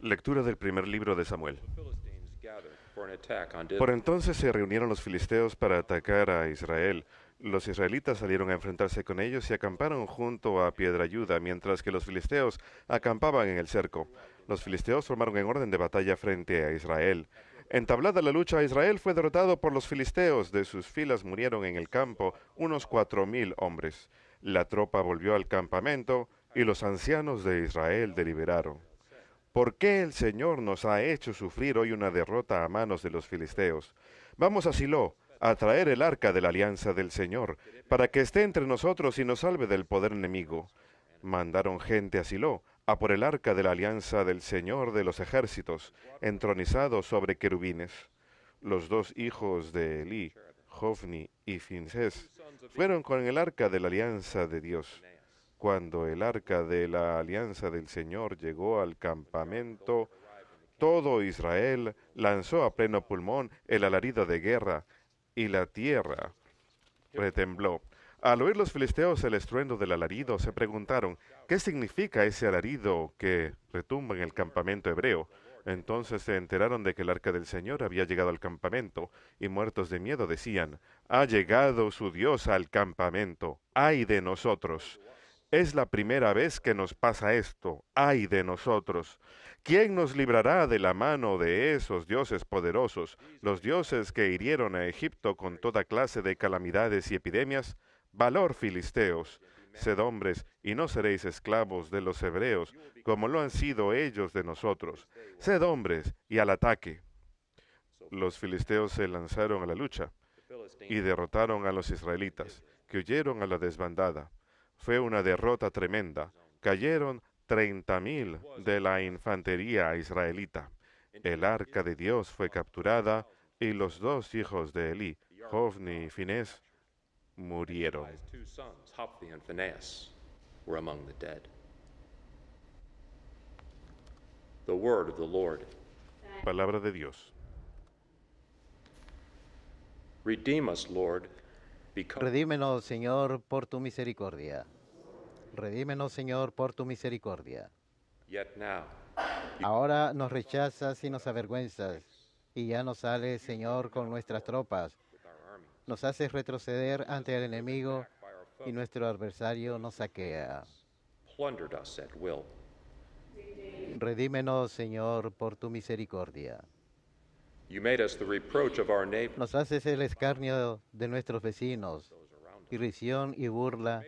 Lectura del primer libro de Samuel. Por entonces se reunieron los filisteos para atacar a Israel. Los israelitas salieron a enfrentarse con ellos y acamparon junto a Piedra Ayuda, mientras que los filisteos acampaban en el cerco. Los filisteos formaron en orden de batalla frente a Israel. Entablada la lucha, Israel fue derrotado por los filisteos. De sus filas murieron en el campo unos cuatro hombres. La tropa volvió al campamento y los ancianos de Israel deliberaron, ¿por qué el Señor nos ha hecho sufrir hoy una derrota a manos de los filisteos? Vamos a Silo, a traer el arca de la alianza del Señor, para que esté entre nosotros y nos salve del poder enemigo. Mandaron gente a Silo, a por el arca de la alianza del Señor de los ejércitos, entronizado sobre querubines. Los dos hijos de Elí, Jofni y Finces, fueron con el arca de la alianza de Dios. Cuando el arca de la alianza del Señor llegó al campamento, todo Israel lanzó a pleno pulmón el alarido de guerra y la tierra retembló. Al oír los filisteos el estruendo del alarido, se preguntaron, ¿qué significa ese alarido que retumba en el campamento hebreo? Entonces se enteraron de que el arca del Señor había llegado al campamento, y muertos de miedo decían, ha llegado su Dios al campamento, ay de nosotros. Es la primera vez que nos pasa esto. ¡Ay de nosotros! ¿Quién nos librará de la mano de esos dioses poderosos, los dioses que hirieron a Egipto con toda clase de calamidades y epidemias? Valor filisteos, sed hombres y no seréis esclavos de los hebreos, como lo han sido ellos de nosotros. Sed hombres y al ataque. Los filisteos se lanzaron a la lucha y derrotaron a los israelitas, que huyeron a la desbandada. Fue una derrota tremenda. Cayeron 30.000 de la infantería israelita. El arca de Dios fue capturada y los dos hijos de Elí, Jovni y Finés, murieron. Palabra de Dios. Redímenos, Señor, por tu misericordia. Redímenos, Señor, por tu misericordia. Ahora nos rechazas y nos avergüenzas, y ya no sales, Señor, con nuestras tropas. Nos haces retroceder ante el enemigo, y nuestro adversario nos saquea. Redímenos, Señor, por tu misericordia. Nos haces el escarnio de nuestros vecinos irrisión y burla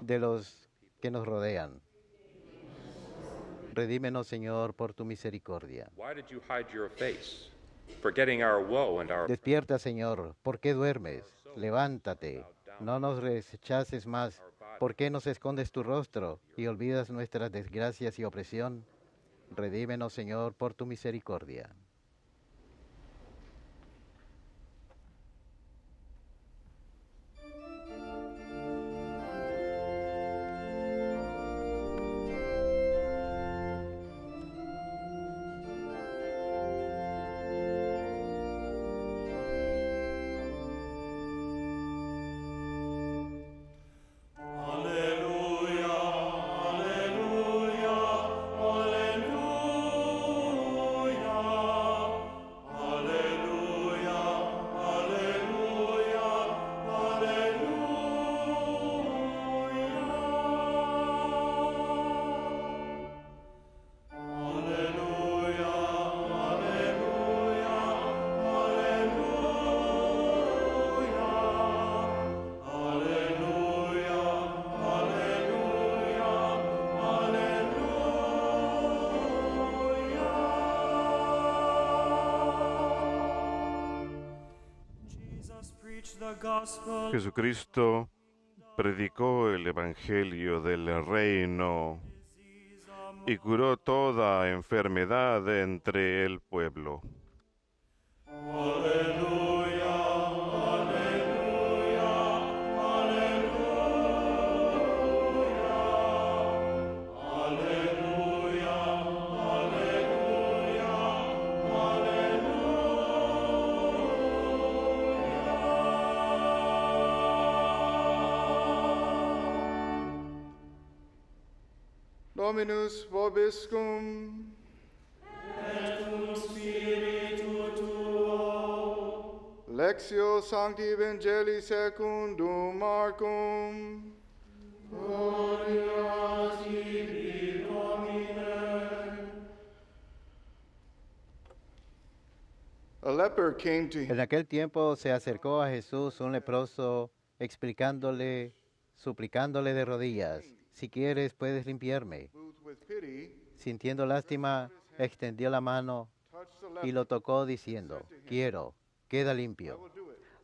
de los que nos rodean. Redímenos, Señor, por tu misericordia. Despierta, Señor, ¿por qué duermes? Levántate, no nos rechaces más. ¿Por qué nos escondes tu rostro y olvidas nuestras desgracias y opresión? Redímenos, Señor, por tu misericordia. Jesucristo predicó el Evangelio del reino y curó toda enfermedad entre el pueblo. Dominus vobiscum. Et cum spiritu tuo. Lectio Sancti Evangelii secundum Marcum. Gloria tibi, Domine. A leper came to him. En aquel tiempo se acercó a Jesús un leproso explicándole, suplicándole de rodillas si quieres puedes limpiarme. Sintiendo lástima, extendió la mano y lo tocó diciendo, quiero, queda limpio.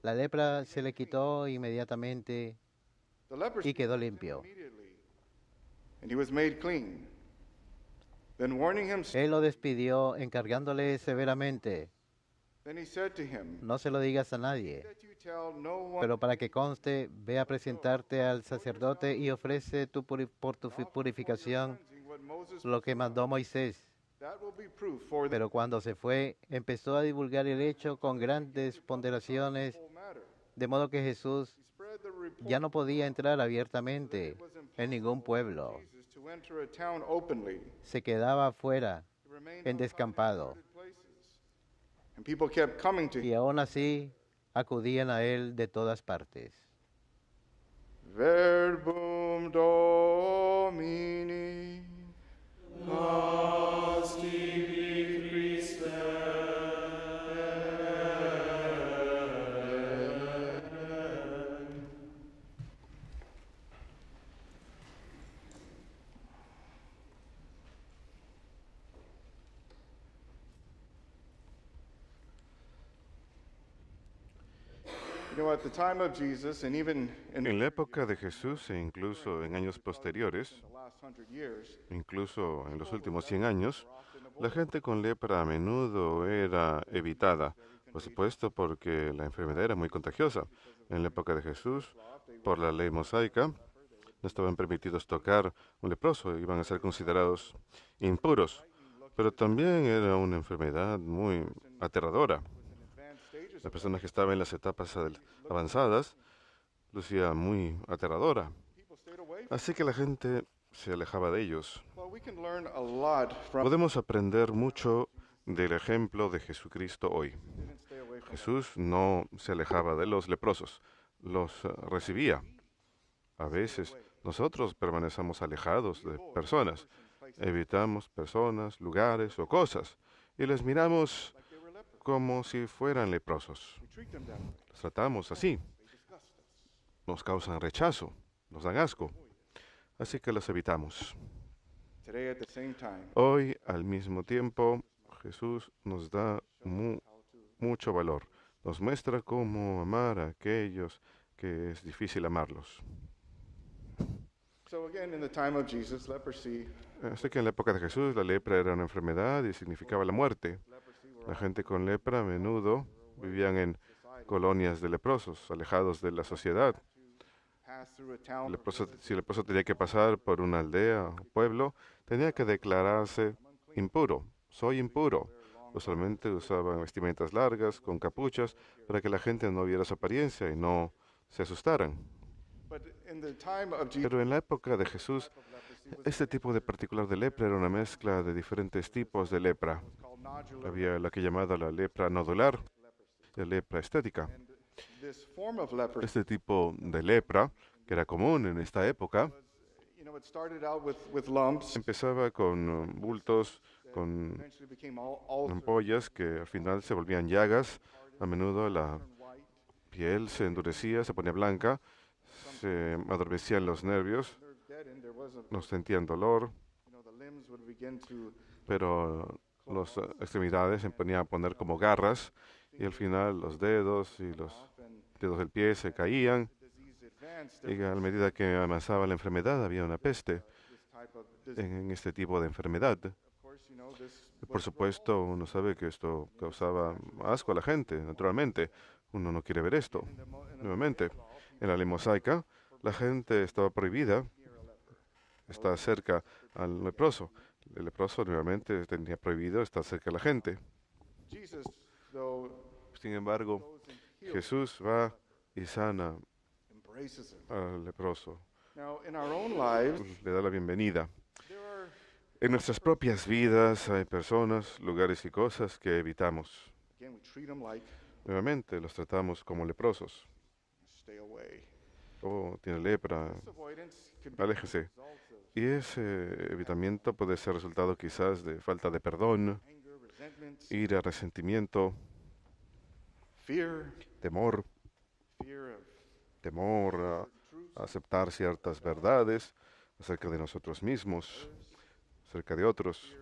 La lepra se le quitó inmediatamente y quedó limpio. Él lo despidió encargándole severamente no se lo digas a nadie, pero para que conste, ve a presentarte al sacerdote y ofrece por tu purificación lo que mandó Moisés. Pero cuando se fue, empezó a divulgar el hecho con grandes ponderaciones, de modo que Jesús ya no podía entrar abiertamente en ningún pueblo. Se quedaba afuera, en descampado. And people kept coming to him. Y aún así acudían a él de todas partes. Verbum Domini. Asti. En la época de Jesús e incluso en años posteriores, incluso en los últimos 100 años, la gente con lepra a menudo era evitada, por supuesto porque la enfermedad era muy contagiosa. En la época de Jesús, por la ley mosaica, no estaban permitidos tocar un leproso, iban a ser considerados impuros, pero también era una enfermedad muy aterradora. Las persona que estaba en las etapas avanzadas lucía muy aterradora. Así que la gente se alejaba de ellos. Podemos aprender mucho del ejemplo de Jesucristo hoy. Jesús no se alejaba de los leprosos, los eh, recibía. A veces nosotros permanecemos alejados de personas, evitamos personas, lugares o cosas y les miramos como si fueran leprosos. Los tratamos así. Nos causan rechazo, nos dan asco. Así que los evitamos. Hoy, al mismo tiempo, Jesús nos da mucho valor. Nos muestra cómo amar a aquellos que es difícil amarlos. Así que en la época de Jesús la lepra era una enfermedad y significaba la muerte. La gente con lepra a menudo vivían en colonias de leprosos, alejados de la sociedad. si el leproso tenía que pasar por una aldea o pueblo, tenía que declararse impuro. Soy impuro. Usualmente usaban vestimentas largas, con capuchas, para que la gente no viera su apariencia y no se asustaran. Pero en la época de Jesús, este tipo de particular de lepra era una mezcla de diferentes tipos de lepra. Había la que llamada la lepra nodular, la lepra estética. Este tipo de lepra, que era común en esta época, empezaba con um, bultos, con ampollas que al final se volvían llagas. A menudo la piel se endurecía, se ponía blanca, se adormecían los nervios, no sentían dolor, pero las eh, extremidades, se ponían a poner como garras y al final los dedos y los dedos del pie se caían. Y a medida que avanzaba la enfermedad había una peste en este tipo de enfermedad. Por supuesto, uno sabe que esto causaba asco a la gente, naturalmente. Uno no quiere ver esto. Nuevamente, en la ley mosaica, la gente estaba prohibida, está cerca al leproso, el leproso nuevamente tenía prohibido estar cerca de la gente. Sin embargo, Jesús va y sana al leproso. Le da la bienvenida. En nuestras propias vidas hay personas, lugares y cosas que evitamos. Em nuevamente los tratamos como leprosos tiene lepra, aléjese. Y ese evitamiento puede ser resultado quizás de falta de perdón, ira, resentimiento, temor, temor a aceptar ciertas verdades acerca de nosotros mismos, acerca de otros,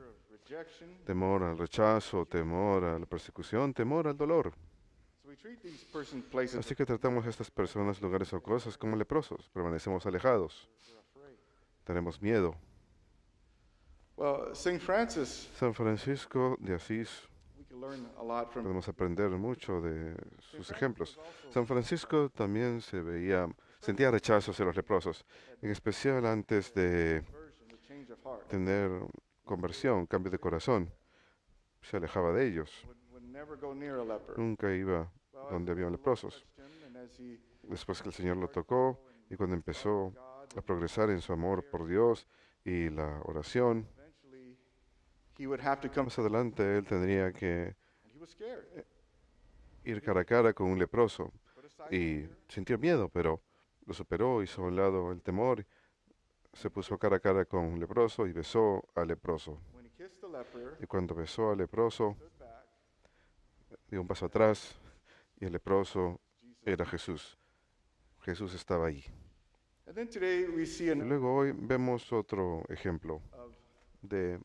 temor al rechazo, temor a la persecución, temor al dolor. Así que tratamos a estas personas, lugares o cosas como leprosos, permanecemos alejados, tenemos miedo. San Francisco de Asís, podemos aprender mucho de sus ejemplos. San Francisco también se veía, sentía rechazo hacia los leprosos, en especial antes de tener conversión, cambio de corazón. Se alejaba de ellos. Nunca iba donde había leprosos. Después que el Señor lo tocó y cuando empezó a progresar en su amor por Dios y la oración, más adelante él tendría que ir cara a cara con un leproso y sintió miedo, pero lo superó, hizo a un lado el temor, se puso cara a cara con un leproso y besó al leproso. Y cuando besó al leproso, dio un paso atrás y el leproso era Jesús. Jesús estaba ahí. Y luego hoy vemos otro ejemplo de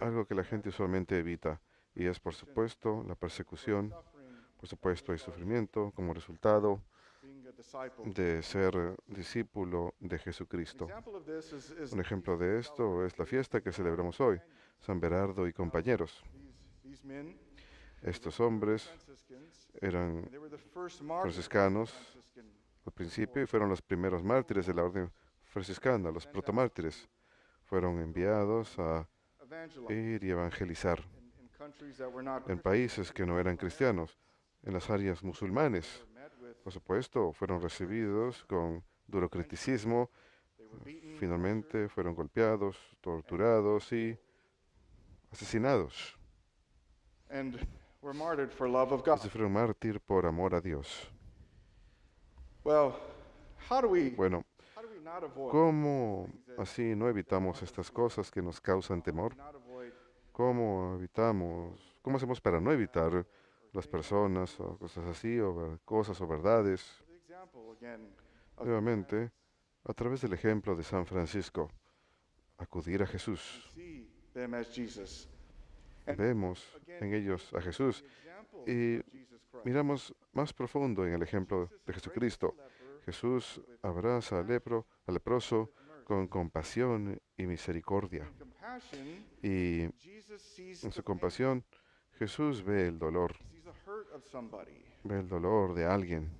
algo que la gente usualmente evita, y es por supuesto la persecución, por supuesto hay sufrimiento como resultado de ser discípulo de Jesucristo. Un ejemplo de esto es la fiesta que celebramos hoy, San Berardo y compañeros. Estos hombres eran franciscanos al principio y fueron los primeros mártires de la orden franciscana, los protomártires. Fueron enviados a ir y evangelizar en países que no eran cristianos, en las áreas musulmanes. Por supuesto, fueron recibidos con duro criticismo, finalmente fueron golpeados, torturados y asesinados fue un mártir por amor a Dios. Bueno, ¿cómo así no evitamos estas cosas que nos causan temor? ¿Cómo evitamos, cómo hacemos para no evitar las personas o cosas así, o cosas o verdades? Nuevamente, a través del ejemplo de San Francisco, acudir a Jesús vemos en ellos a Jesús y miramos más profundo en el ejemplo de Jesucristo. Jesús abraza al lepro, al leproso con compasión y misericordia. Y en su compasión, Jesús ve el dolor, ve el dolor de alguien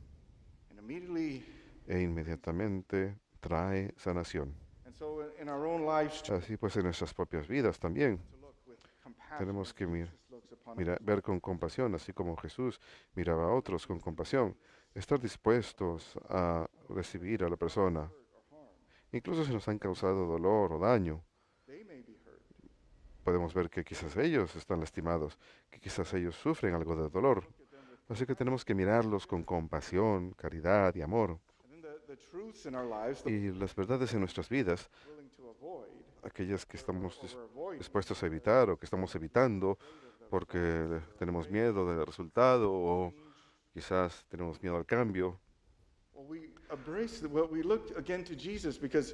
e inmediatamente trae sanación. Así pues en nuestras propias vidas también. Tenemos que mirar, ver con compasión, así como Jesús miraba a otros con compasión. Estar dispuestos a recibir a la persona, incluso si nos han causado dolor o daño. Podemos ver que quizás ellos están lastimados, que quizás ellos sufren algo de dolor. Así que tenemos que mirarlos con compasión, caridad y amor. Y las verdades en nuestras vidas aquellas que estamos dispuestos a evitar o que estamos evitando porque tenemos miedo del resultado o quizás tenemos miedo al cambio.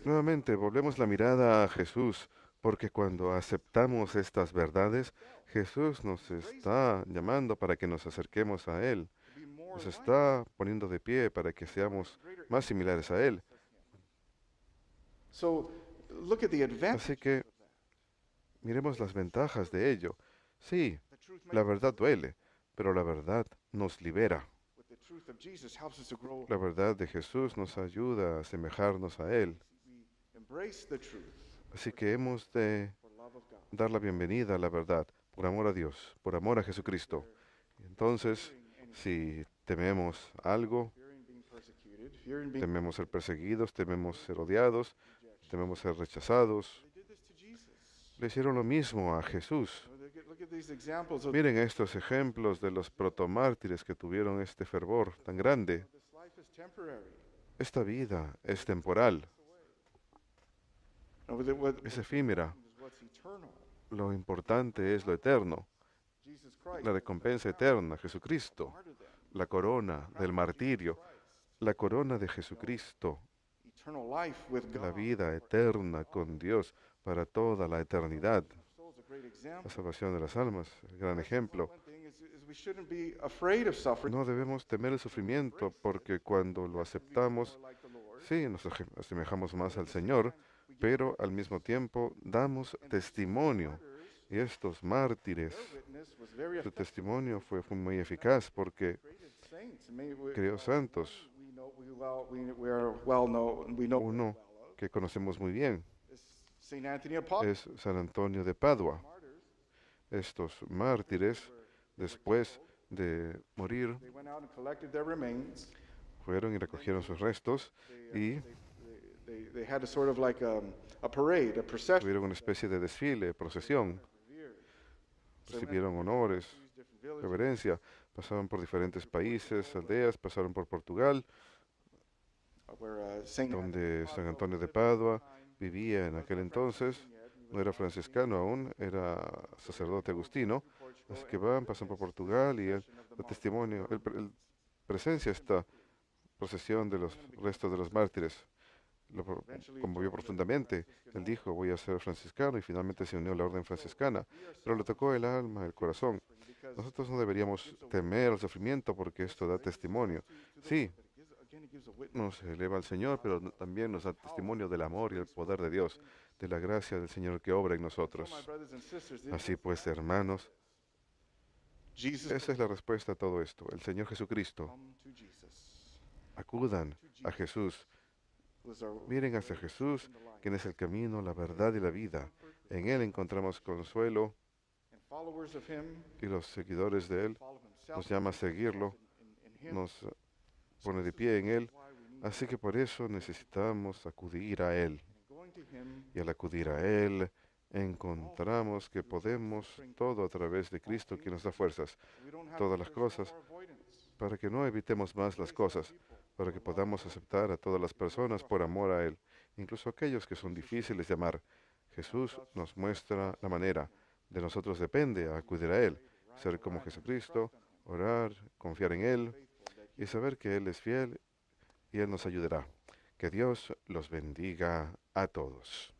Nuevamente, volvemos la mirada a Jesús, porque cuando aceptamos estas verdades, Jesús nos está llamando para que nos acerquemos a Él, nos está poniendo de pie para que seamos más similares a Él. So, Así que miremos las ventajas de ello. Sí, la verdad duele, pero la verdad nos libera. La verdad de Jesús nos ayuda a asemejarnos a Él. Así que hemos de dar la bienvenida a la verdad, por amor a Dios, por amor a Jesucristo. Entonces, si tememos algo, tememos ser perseguidos, tememos ser odiados, tememos ser rechazados. Le hicieron lo mismo a Jesús. Miren estos ejemplos de los protomártires que tuvieron este fervor tan grande. Esta vida es temporal, es efímera. Lo importante es lo eterno, la recompensa eterna, Jesucristo, la corona del martirio, la corona de Jesucristo la vida eterna con Dios para toda la eternidad. La salvación de las almas, gran ejemplo. No debemos temer el sufrimiento porque cuando lo aceptamos, sí, nos asemejamos más al Señor, pero al mismo tiempo damos testimonio. Y estos mártires, su testimonio fue, muy eficaz porque creó santos uno que conocemos muy bien es San Antonio de Padua. Estos mártires, después de morir, fueron y recogieron sus restos uh, y tuvieron una especie de desfile, procesión. Recibieron honores, reverencia, pasaron por diferentes países, aldeas, pasaron por Portugal, donde San Antonio de Padua vivía en aquel entonces, no era franciscano aún, era sacerdote agustino, así que van, pasan por Portugal y el, da testimonio, el, presencia esta procesión de los restos de los mártires lo conmovió profundamente. Él dijo, voy a ser franciscano y finalmente se unió a la orden franciscana, pero le tocó el alma, el corazón. Nosotros no deberíamos temer el sufrimiento porque esto da testimonio. Sí, nos eleva al Señor, pero también nos da testimonio del amor y el poder de Dios, de la gracia del Señor que obra en nosotros. Así pues, hermanos, esa es la respuesta a todo esto. El Señor Jesucristo. Acudan a Jesús. Miren hacia Jesús, quien es el camino, la verdad y la vida. En Él encontramos consuelo y los seguidores de Él nos llama a seguirlo, nos pone de pie en Él. Así que por eso necesitamos acudir a Él. Y al acudir a Él, encontramos que podemos todo a través de Cristo que nos da fuerzas, todas las cosas, para que no evitemos más las cosas, para que podamos aceptar a todas las personas por amor a Él, incluso aquellos que son difíciles de amar. Jesús nos muestra la manera. De nosotros depende acudir a Él, ser como Jesucristo, orar, confiar en Él, y saber que Él es fiel y Él nos ayudará. Que Dios los bendiga a todos.